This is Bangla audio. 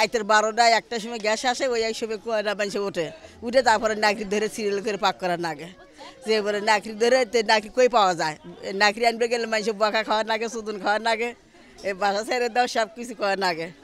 আইতের বারোটা একটার সময় গ্যাস আসে ওই এক সময় কুয়ারা মানুষে ওঠে উঠে তারপরে নাকড়ি ধরে সিরিয়াল করে পাক করার নাগে যে বলে নাকড়ি ধরে নাকড়ি কই পাওয়া যায় নাকড়ি আনবে গেলে মানুষের বকা খাওয়ার নাগে সুদুন খাওয়ার নাগে এই বাসা ছেড়ে দাও সব কিছু করার নাগে